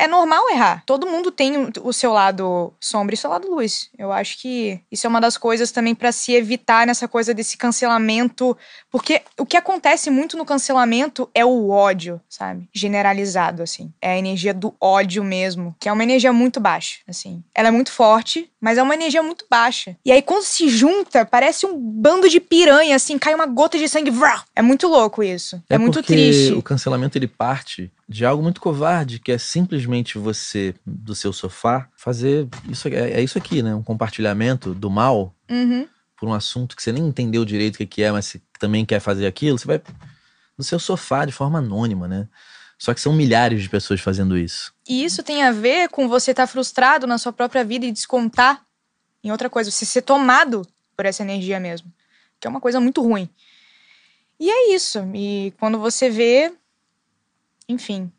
é normal errar. Todo mundo tem o seu lado sombra e o seu lado luz. Eu acho que isso é uma das coisas também para se evitar nessa coisa desse cancelamento, porque o que acontece muito no cancelamento é o ódio, sabe? Generalizado assim. É a energia do ódio mesmo, que é uma energia muito baixa, assim. Ela é muito forte, mas é uma energia muito baixa. E aí quando se junta, parece um bando de piranha assim, cai uma gota de sangue, vrá! É muito louco isso. É, é muito triste. O cancelamento ele parte de algo muito covarde, que é simplesmente você, do seu sofá, fazer isso é, é isso aqui, né? Um compartilhamento do mal uhum. por um assunto que você nem entendeu direito o que, que é, mas você também quer fazer aquilo, você vai no seu sofá de forma anônima, né? Só que são milhares de pessoas fazendo isso. E isso tem a ver com você estar tá frustrado na sua própria vida e descontar em outra coisa, você ser tomado por essa energia mesmo, que é uma coisa muito ruim. E é isso. E quando você vê, enfim,